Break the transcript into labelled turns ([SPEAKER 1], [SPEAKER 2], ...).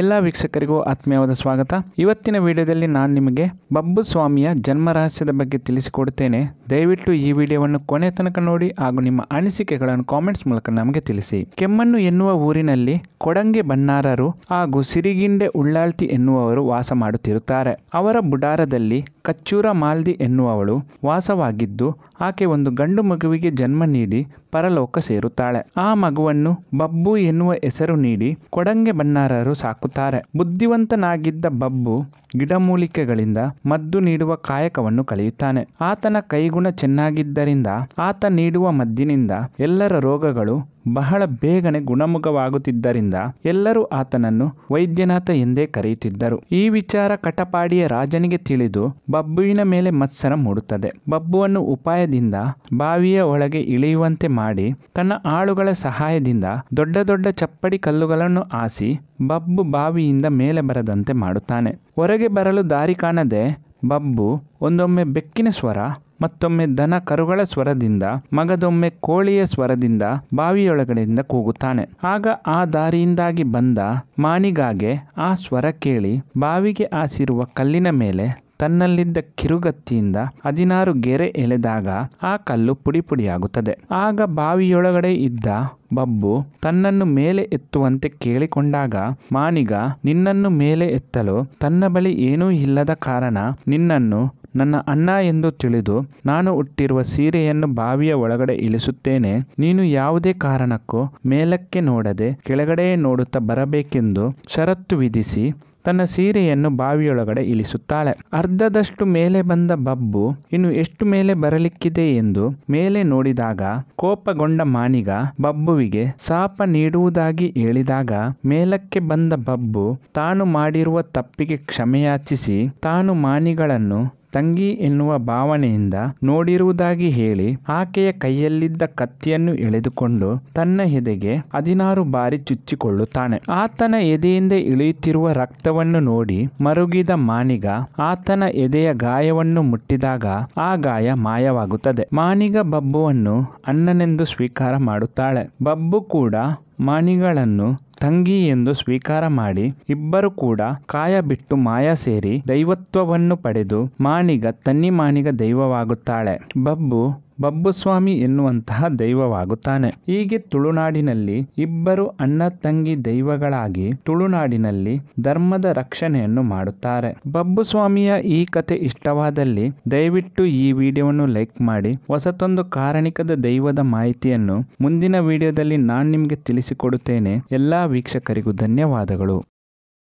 [SPEAKER 1] ಎಲ್ಲ ವೀಕ್ಷಕರಿಗೂ ಆತ್ಮೀಯವಾದ ಸ್ವಾಗತ ಇವತ್ತಿನ ವಿಡಿಯೋದಲ್ಲಿ ನಾನು ನಿಮಗೆ ಬಬ್ಬು ಸ್ವಾಮಿಯ ಜನ್ಮ ರಹಸ್ಯದ ಬಗ್ಗೆ ತಿಳಿಸಿಕೊಡುತ್ತೇನೆ ದಯವಿಟ್ಟು ಈ ವಿಡಿಯೋವನ್ನು ಕೊನೆ ತನಕ ನೋಡಿ ಹಾಗೂ ನಿಮ್ಮ ಅನಿಸಿಕೆಗಳನ್ನು ಕಾಮೆಂಟ್ಸ್ ಮೂಲಕ ನಮಗೆ ತಿಳಿಸಿ ಕೆಮ್ಮಣ್ಣು ಎನ್ನುವ ಊರಿನಲ್ಲಿ ಕೊಡಂಗೆ ಬಣ್ಣಾರರು ಹಾಗೂ ಸಿರಿಗಿಂಡೆ ಉಳ್ಳಾಳ್ತಿ ಎನ್ನುವವರು ವಾಸ ಮಾಡುತ್ತಿರುತ್ತಾರೆ ಅವರ ಬುಡಾರದಲ್ಲಿ ಕಚ್ಚೂರ ಮಾಲ್ದಿ ಎನ್ನುವವಳು ವಾಸವಾಗಿದ್ದು ಆಕೆ ಒಂದು ಗಂಡು ಮಗುವಿಗೆ ಜನ್ಮ ನೀಡಿ ಪರಲೋಕ ಸೇರುತ್ತಾಳೆ ಆ ಮಗುವನ್ನು ಬಬ್ಬು ಎನ್ನುವ ಹೆಸರು ನೀಡಿ ಕೊಡಂಗೆ ಬಣ್ಣಾರರು ಸಾಕು ಹಾಕುತ್ತಾರೆ ಬುದ್ಧಿವಂತನಾಗಿದ್ದ ಬಬ್ಬು ಗಿಡಮೂಲಿಕೆಗಳಿಂದ ಮದ್ದು ನೀಡುವ ಕಾಯಕವನ್ನು ಕಲಿಯುತ್ತಾನೆ ಆತನ ಕೈಗುಣ ಚೆನ್ನಾಗಿದ್ದರಿಂದ ಆತ ನೀಡುವ ಮದ್ದಿನಿಂದ ಎಲ್ಲರ ರೋಗಗಳು ಬಹಳ ಬೇಗನೆ ಗುಣಮುಖವಾಗುತ್ತಿದ್ದರಿಂದ ಎಲ್ಲರೂ ಆತನನ್ನು ವೈದ್ಯನಾಥ ಎಂದೇ ಕರೆಯುತ್ತಿದ್ದರು ಈ ವಿಚಾರ ಕಟಪಾಡಿಯ ರಾಜನಿಗೆ ತಿಳಿದು ಬಬ್ಬುವಿನ ಮೇಲೆ ಮತ್ಸರ ಮೂಡುತ್ತದೆ ಬಬ್ಬುವನ್ನು ಉಪಾಯದಿಂದ ಬಾವಿಯ ಒಳಗೆ ಇಳಿಯುವಂತೆ ಮಾಡಿ ತನ್ನ ಆಳುಗಳ ಸಹಾಯದಿಂದ ದೊಡ್ಡ ದೊಡ್ಡ ಚಪ್ಪಡಿ ಕಲ್ಲುಗಳನ್ನು ಆಸಿ ಬಬ್ಬು ಬಾವಿಯಿಂದ ಮೇಲೆ ಬರದಂತೆ ಮಾಡುತ್ತಾನೆ ಹೊರಗೆ ಬರಲು ದಾರಿ ಕಾಣದೆ ಬಬ್ಬು ಒಂದೊಮ್ಮೆ ಬೆಕ್ಕಿನ ಸ್ವರ ಮತ್ತೊಮ್ಮೆ ದನ ಕರುಗಳ ಸ್ವರದಿಂದ ಮಗದೊಮ್ಮೆ ಕೋಳಿಯ ಸ್ವರದಿಂದ ಬಾವಿಯೊಳಗಡೆಯಿಂದ ಕೂಗುತ್ತಾನೆ ಆಗ ಆ ದಾರಿಯಿಂದಾಗಿ ಬಂದ ಮಾಣಿಗಾಗೆ ಆ ಸ್ವರ ಕೇಳಿ ಬಾವಿಗೆ ಆಸಿರುವ ಕಲ್ಲಿನ ಮೇಲೆ ತನ್ನಲ್ಲಿದ್ದ ಕಿರುಗತ್ತಿಯಿಂದ ಹದಿನಾರು ಗೆರೆ ಎಳೆದಾಗ ಆ ಕಲ್ಲು ಪುಡಿ ಪುಡಿಯಾಗುತ್ತದೆ ಆಗ ಬಾವಿಯೊಳಗಡೆ ಇದ್ದ ಬಬ್ಬು ತನ್ನನ್ನು ಮೇಲೆ ಎತ್ತುವಂತೆ ಕೇಳಿಕೊಂಡಾಗ ಮಾನಿಗ ನಿನ್ನನ್ನು ಮೇಲೆ ಎತ್ತಲು ತನ್ನ ಬಳಿ ಏನೂ ಇಲ್ಲದ ಕಾರಣ ನಿನ್ನನ್ನು ನನ್ನ ಅಣ್ಣ ಎಂದು ತಿಳಿದು ನಾನು ಉಟ್ಟಿರುವ ಸೀರೆಯನ್ನು ಬಾವಿಯ ಒಳಗಡೆ ಇಳಿಸುತ್ತೇನೆ ನೀನು ಯಾವುದೇ ಕಾರಣಕ್ಕೂ ಮೇಲಕ್ಕೆ ನೋಡದೆ ಕೆಳಗಡೆಯೇ ನೋಡುತ್ತಾ ಬರಬೇಕೆಂದು ಷರತ್ತು ವಿಧಿಸಿ ತನ್ನ ಸೀರೆಯನ್ನು ಬಾವಿಯೊಳಗಡೆ ಇಳಿಸುತ್ತಾಳೆ ಅರ್ಧದಷ್ಟು ಮೇಲೆ ಬಂದ ಬಬ್ಬು ಇನ್ನು ಎಷ್ಟು ಮೇಲೆ ಬರಲಿಕ್ಕಿದೆ ಎಂದು ಮೇಲೆ ನೋಡಿದಾಗ ಕೋಪಗೊಂಡ ಮಾನಿಗ ಬಬ್ಬುವಿಗೆ ಸಾಪ ನೀಡುವುದಾಗಿ ಹೇಳಿದಾಗ ಮೇಲಕ್ಕೆ ಬಂದ ಬಬ್ಬು ತಾನು ಮಾಡಿರುವ ತಪ್ಪಿಗೆ ಕ್ಷಮೆಯಾಚಿಸಿ ತಾನು ಮಾನಿಗಳನ್ನು ತಂಗಿ ಎನ್ನುವ ಭಾವನೆಯಿಂದ ನೋಡಿರುವುದಾಗಿ ಹೇಳಿ ಆಕೆಯ ಕೈಯಲ್ಲಿದ್ದ ಕತ್ತಿಯನ್ನು ಎಳೆದುಕೊಂಡು ತನ್ನ ಎದೆಗೆ ಹದಿನಾರು ಬಾರಿ ಚುಚ್ಚಿಕೊಳ್ಳುತ್ತಾನೆ ಆತನ ಎದೆಯಿಂದ ಇಳಿಯುತ್ತಿರುವ ರಕ್ತವನ್ನು ನೋಡಿ ಮರುಗಿದ ಮಾನಿಗ ಆತನ ಎದೆಯ ಗಾಯವನ್ನು ಮುಟ್ಟಿದಾಗ ಆ ಗಾಯ ಮಾಯವಾಗುತ್ತದೆ ಮಾನಿಗ ಬಬ್ಬುವನ್ನು ಅಣ್ಣನೆಂದು ಸ್ವೀಕಾರ ಮಾಡುತ್ತಾಳೆ ಬಬ್ಬು ಕೂಡ ಮಾಣಿಗಳನ್ನು ತಂಗಿ ಎಂದು ಸ್ವೀಕಾರ ಮಾಡಿ ಇಬ್ಬರು ಕೂಡ ಕಾಯ ಬಿಟ್ಟು ಮಾಯ ಸೇರಿ ದೈವತ್ವವನ್ನು ಪಡೆದು ಮಾಣಿಗ ಮಾನಿಗ ದೈವವಾಗುತ್ತಾಳೆ ಬಬ್ಬು ಬಬ್ಬುಸ್ವಾಮಿ ಎನ್ನುವಂತಹ ದೈವವಾಗುತ್ತಾನೆ ಹೀಗೆ ತುಳುನಾಡಿನಲ್ಲಿ ಇಬ್ಬರು ಅಣ್ಣ ತಂಗಿ ದೈವಗಳಾಗಿ ತುಳುನಾಡಿನಲ್ಲಿ ಧರ್ಮದ ರಕ್ಷಣೆಯನ್ನು ಮಾಡುತ್ತಾರೆ ಬಬ್ಬುಸ್ವಾಮಿಯ ಈ ಕತೆ ಇಷ್ಟವಾದಲ್ಲಿ ದಯವಿಟ್ಟು ಈ ವಿಡಿಯೋವನ್ನು ಲೈಕ್ ಮಾಡಿ ಹೊಸತೊಂದು ಕಾರಣಿಕದ ದೈವದ ಮಾಹಿತಿಯನ್ನು ಮುಂದಿನ ವಿಡಿಯೋದಲ್ಲಿ ನಾನು ನಿಮಗೆ ತಿಳಿಸಿಕೊಡುತ್ತೇನೆ ಎಲ್ಲಾ ವೀಕ್ಷಕರಿಗೂ ಧನ್ಯವಾದಗಳು